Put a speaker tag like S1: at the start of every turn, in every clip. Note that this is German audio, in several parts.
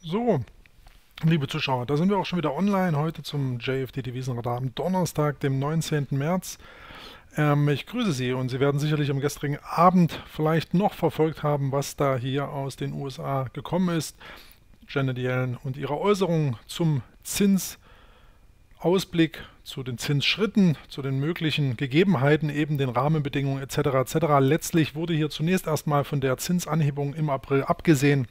S1: So, liebe Zuschauer, da sind wir auch schon wieder online heute zum JFD-Devisenradar am Donnerstag, dem 19. März. Ähm, ich grüße Sie und Sie werden sicherlich am gestrigen Abend vielleicht noch verfolgt haben, was da hier aus den USA gekommen ist. Janet Yellen und ihre Äußerungen zum Zinsausblick, zu den Zinsschritten, zu den möglichen Gegebenheiten, eben den Rahmenbedingungen etc. etc. Letztlich wurde hier zunächst erstmal von der Zinsanhebung im April abgesehen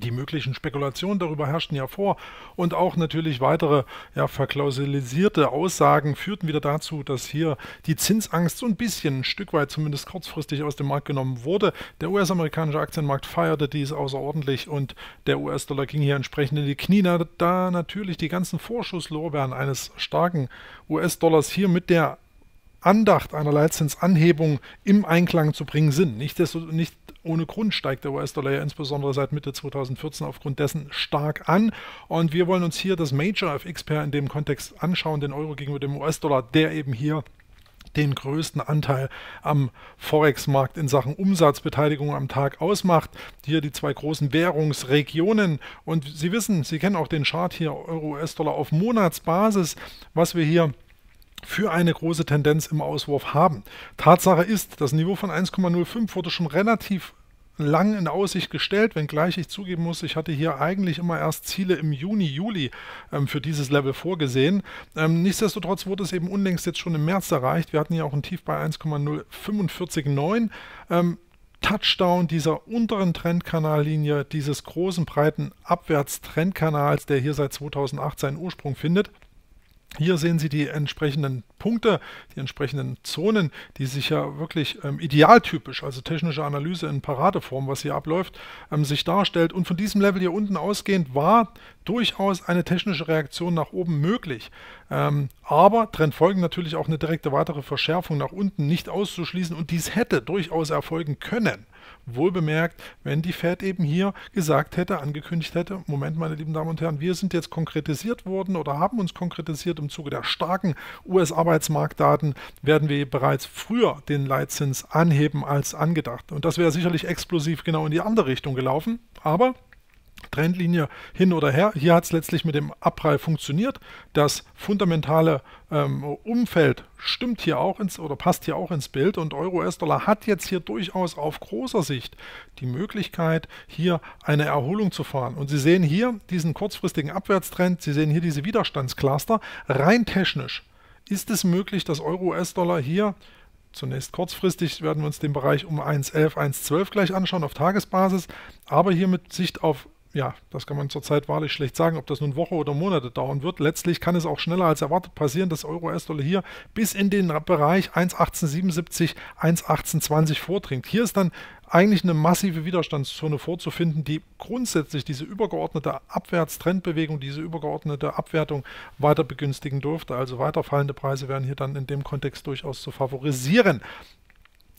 S1: die möglichen Spekulationen darüber herrschten ja vor und auch natürlich weitere ja, verklausulisierte Aussagen führten wieder dazu, dass hier die Zinsangst so ein bisschen, ein Stück weit zumindest kurzfristig aus dem Markt genommen wurde. Der US-amerikanische Aktienmarkt feierte dies außerordentlich und der US-Dollar ging hier entsprechend in die Knie, da natürlich die ganzen Vorschusslorbeeren eines starken US-Dollars hier mit der Andacht einer Leitzinsanhebung im Einklang zu bringen sind. Nicht, desto, nicht ohne Grund steigt der US-Dollar ja insbesondere seit Mitte 2014 aufgrund dessen stark an. Und wir wollen uns hier das Major FX-Pair in dem Kontext anschauen, den Euro gegenüber dem US-Dollar, der eben hier den größten Anteil am Forex-Markt in Sachen Umsatzbeteiligung am Tag ausmacht. Hier die zwei großen Währungsregionen. Und Sie wissen, Sie kennen auch den Chart hier Euro-US-Dollar auf Monatsbasis, was wir hier für eine große Tendenz im Auswurf haben. Tatsache ist, das Niveau von 1,05 wurde schon relativ lang in Aussicht gestellt, wenngleich ich zugeben muss, ich hatte hier eigentlich immer erst Ziele im Juni, Juli ähm, für dieses Level vorgesehen. Ähm, nichtsdestotrotz wurde es eben unlängst jetzt schon im März erreicht. Wir hatten hier auch ein Tief bei 1,0459. Ähm, Touchdown dieser unteren Trendkanallinie, dieses großen breiten Abwärtstrendkanals, der hier seit 2008 seinen Ursprung findet. Hier sehen Sie die entsprechenden Punkte, die entsprechenden Zonen, die sich ja wirklich ähm, idealtypisch, also technische Analyse in Paradeform, was hier abläuft, ähm, sich darstellt. Und von diesem Level hier unten ausgehend war durchaus eine technische Reaktion nach oben möglich. Ähm, aber Trendfolgen natürlich auch eine direkte weitere Verschärfung nach unten nicht auszuschließen und dies hätte durchaus erfolgen können. Wohl bemerkt, wenn die Fed eben hier gesagt hätte, angekündigt hätte, Moment, meine lieben Damen und Herren, wir sind jetzt konkretisiert worden oder haben uns konkretisiert im Zuge der starken US-Arbeitsmarktdaten, werden wir bereits früher den Leitzins anheben als angedacht. Und das wäre sicherlich explosiv genau in die andere Richtung gelaufen. Aber Trendlinie hin oder her. Hier hat es letztlich mit dem Abprall funktioniert. Das fundamentale ähm, Umfeld stimmt hier auch ins oder passt hier auch ins Bild und Euro-US-Dollar hat jetzt hier durchaus auf großer Sicht die Möglichkeit, hier eine Erholung zu fahren. Und Sie sehen hier diesen kurzfristigen Abwärtstrend, Sie sehen hier diese Widerstandscluster. Rein technisch ist es möglich, dass Euro-US-Dollar hier zunächst kurzfristig werden wir uns den Bereich um 1.11, 1.12 gleich anschauen auf Tagesbasis, aber hier mit Sicht auf ja, das kann man zurzeit wahrlich schlecht sagen, ob das nun Woche oder Monate dauern wird. Letztlich kann es auch schneller als erwartet passieren, dass Euro-US-Dollar hier bis in den Bereich 1,1877, 1,1820 vordringt. Hier ist dann eigentlich eine massive Widerstandszone vorzufinden, die grundsätzlich diese übergeordnete Abwärtstrendbewegung, diese übergeordnete Abwertung weiter begünstigen dürfte. Also weiterfallende Preise wären hier dann in dem Kontext durchaus zu favorisieren.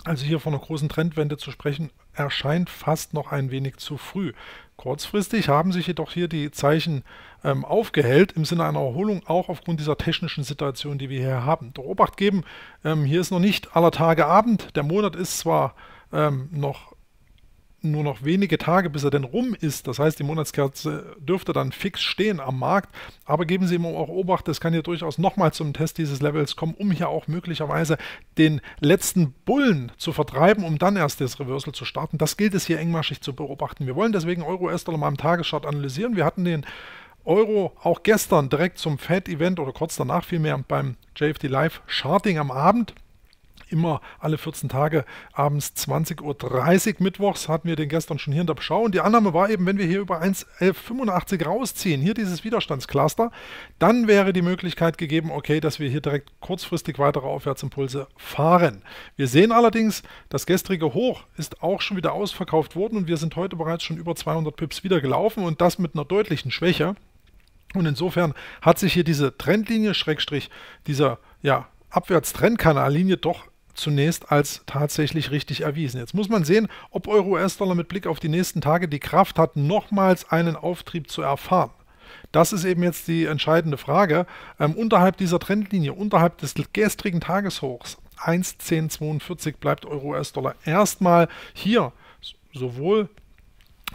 S1: Also hier von einer großen Trendwende zu sprechen, erscheint fast noch ein wenig zu früh. Kurzfristig haben sich jedoch hier die Zeichen ähm, aufgehellt, im Sinne einer Erholung, auch aufgrund dieser technischen Situation, die wir hier haben. Doch Obacht geben, ähm, hier ist noch nicht aller Tage Abend. Der Monat ist zwar ähm, noch nur noch wenige Tage, bis er denn rum ist. Das heißt, die Monatskerze dürfte dann fix stehen am Markt. Aber geben Sie ihm auch Obacht, es kann hier durchaus nochmal zum Test dieses Levels kommen, um hier auch möglicherweise den letzten Bullen zu vertreiben, um dann erst das Reversal zu starten. Das gilt es hier engmaschig zu beobachten. Wir wollen deswegen Euro-S-Dollar mal im Tagesschart analysieren. Wir hatten den Euro auch gestern direkt zum Fed-Event oder kurz danach vielmehr beim JFD Live Charting am Abend immer alle 14 Tage abends 20.30 Uhr mittwochs. Hatten wir den gestern schon hier in der Beschau. Und die Annahme war eben, wenn wir hier über 1,1185 rausziehen, hier dieses Widerstandscluster, dann wäre die Möglichkeit gegeben, okay, dass wir hier direkt kurzfristig weitere Aufwärtsimpulse fahren. Wir sehen allerdings, das gestrige Hoch ist auch schon wieder ausverkauft worden und wir sind heute bereits schon über 200 Pips wieder gelaufen und das mit einer deutlichen Schwäche. Und insofern hat sich hier diese Trendlinie, Schrägstrich, dieser ja, Abwärtstrendkanallinie doch zunächst als tatsächlich richtig erwiesen. Jetzt muss man sehen, ob Euro-US-Dollar mit Blick auf die nächsten Tage die Kraft hat, nochmals einen Auftrieb zu erfahren. Das ist eben jetzt die entscheidende Frage. Ähm, unterhalb dieser Trendlinie, unterhalb des gestrigen Tageshochs 1,1042 bleibt Euro-US-Dollar erstmal hier sowohl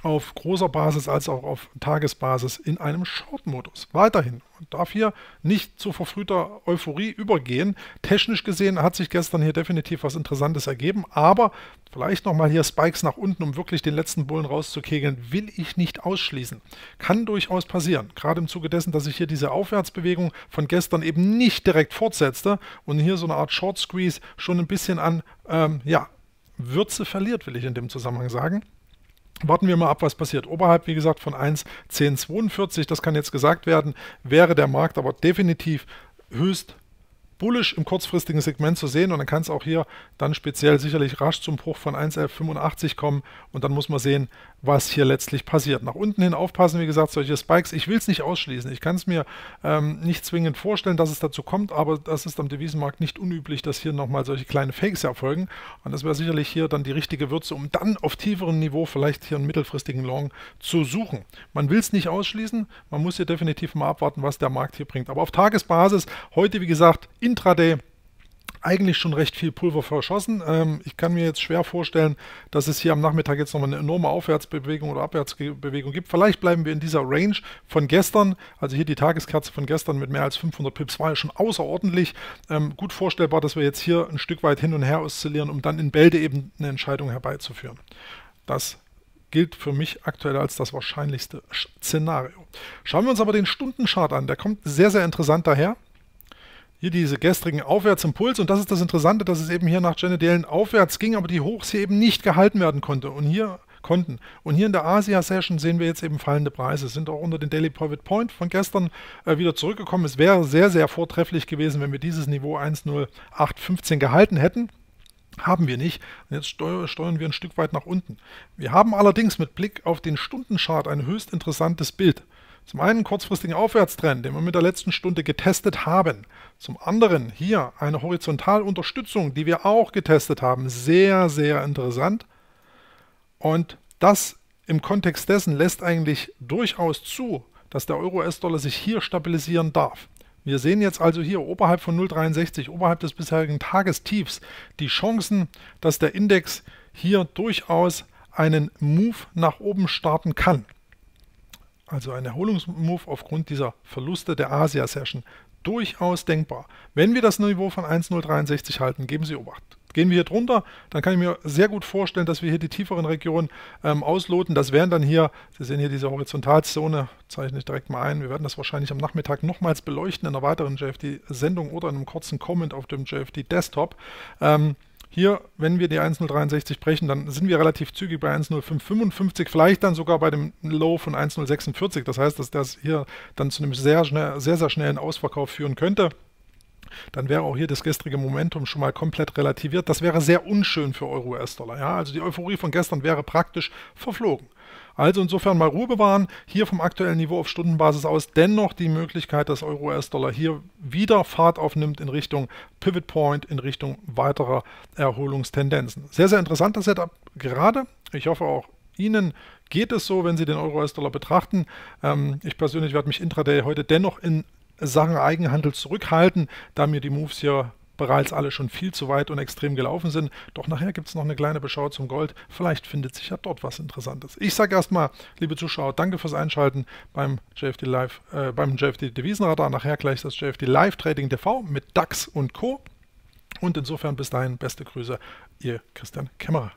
S1: auf großer Basis als auch auf Tagesbasis in einem Short-Modus. Weiterhin und darf hier nicht zu verfrühter Euphorie übergehen. Technisch gesehen hat sich gestern hier definitiv was Interessantes ergeben, aber vielleicht nochmal hier Spikes nach unten, um wirklich den letzten Bullen rauszukegeln, will ich nicht ausschließen. Kann durchaus passieren, gerade im Zuge dessen, dass ich hier diese Aufwärtsbewegung von gestern eben nicht direkt fortsetzte und hier so eine Art Short-Squeeze schon ein bisschen an ähm, ja, Würze verliert, will ich in dem Zusammenhang sagen. Warten wir mal ab, was passiert. Oberhalb, wie gesagt, von 1,1042, das kann jetzt gesagt werden, wäre der Markt aber definitiv höchst bullisch im kurzfristigen Segment zu sehen und dann kann es auch hier dann speziell sicherlich rasch zum Bruch von 1,1185 kommen und dann muss man sehen, was hier letztlich passiert. Nach unten hin aufpassen, wie gesagt, solche Spikes, ich will es nicht ausschließen, ich kann es mir ähm, nicht zwingend vorstellen, dass es dazu kommt, aber das ist am Devisenmarkt nicht unüblich, dass hier nochmal solche kleinen Fakes erfolgen und das wäre sicherlich hier dann die richtige Würze, um dann auf tieferem Niveau vielleicht hier einen mittelfristigen Long zu suchen. Man will es nicht ausschließen, man muss hier definitiv mal abwarten, was der Markt hier bringt. Aber auf Tagesbasis, heute wie gesagt, in Intraday eigentlich schon recht viel Pulver verschossen. Ähm, ich kann mir jetzt schwer vorstellen, dass es hier am Nachmittag jetzt nochmal eine enorme Aufwärtsbewegung oder Abwärtsbewegung gibt. Vielleicht bleiben wir in dieser Range von gestern. Also hier die Tageskerze von gestern mit mehr als 500 Pips war ja schon außerordentlich. Ähm, gut vorstellbar, dass wir jetzt hier ein Stück weit hin und her oszillieren, um dann in Bälde eben eine Entscheidung herbeizuführen. Das gilt für mich aktuell als das wahrscheinlichste Szenario. Schauen wir uns aber den Stundenchart an. Der kommt sehr, sehr interessant daher hier diese gestrigen Aufwärtsimpuls. Und das ist das Interessante, dass es eben hier nach Janet Yellen aufwärts ging, aber die Hochs hier eben nicht gehalten werden konnte. Und hier konnten. Und hier in der Asia-Session sehen wir jetzt eben fallende Preise, sind auch unter den Daily Private Point von gestern äh, wieder zurückgekommen. Es wäre sehr, sehr vortrefflich gewesen, wenn wir dieses Niveau 1,0815 gehalten hätten. Haben wir nicht. Und jetzt steuern wir ein Stück weit nach unten. Wir haben allerdings mit Blick auf den Stundenchart ein höchst interessantes Bild. Zum einen kurzfristigen Aufwärtstrend, den wir mit der letzten Stunde getestet haben. Zum anderen hier eine Horizontalunterstützung, die wir auch getestet haben. Sehr, sehr interessant. Und das im Kontext dessen lässt eigentlich durchaus zu, dass der Euro-US-Dollar sich hier stabilisieren darf. Wir sehen jetzt also hier oberhalb von 0,63, oberhalb des bisherigen Tagestiefs, die Chancen, dass der Index hier durchaus einen Move nach oben starten kann also ein Erholungsmove aufgrund dieser Verluste der Asia-Session, durchaus denkbar. Wenn wir das Niveau von 1,063 halten, geben Sie Obacht. Gehen wir hier drunter, dann kann ich mir sehr gut vorstellen, dass wir hier die tieferen Regionen ähm, ausloten. Das wären dann hier, Sie sehen hier diese Horizontalzone, zeichne ich direkt mal ein. Wir werden das wahrscheinlich am Nachmittag nochmals beleuchten in einer weiteren JFD-Sendung oder in einem kurzen Comment auf dem JFD-Desktop. Ähm, hier, wenn wir die 1,063 brechen, dann sind wir relativ zügig bei 1.055, vielleicht dann sogar bei dem Low von 1,046. Das heißt, dass das hier dann zu einem sehr, schnell, sehr, sehr schnellen Ausverkauf führen könnte dann wäre auch hier das gestrige Momentum schon mal komplett relativiert. Das wäre sehr unschön für Euro-US-Dollar. Ja? Also die Euphorie von gestern wäre praktisch verflogen. Also insofern mal Ruhe bewahren. Hier vom aktuellen Niveau auf Stundenbasis aus dennoch die Möglichkeit, dass Euro-US-Dollar hier wieder Fahrt aufnimmt in Richtung Pivot Point, in Richtung weiterer Erholungstendenzen. Sehr, sehr interessantes Setup gerade. Ich hoffe auch Ihnen geht es so, wenn Sie den Euro-US-Dollar betrachten. Ähm, ich persönlich werde mich intraday heute dennoch in Sachen Eigenhandel zurückhalten, da mir die Moves hier bereits alle schon viel zu weit und extrem gelaufen sind. Doch nachher gibt es noch eine kleine Beschau zum Gold. Vielleicht findet sich ja dort was Interessantes. Ich sage erstmal, liebe Zuschauer, danke fürs Einschalten beim JFD Live, äh, beim JFD Devisenradar. Nachher gleich das JFD Live Trading TV mit DAX und Co. Und insofern bis dahin beste Grüße, ihr Christian Kämmerer.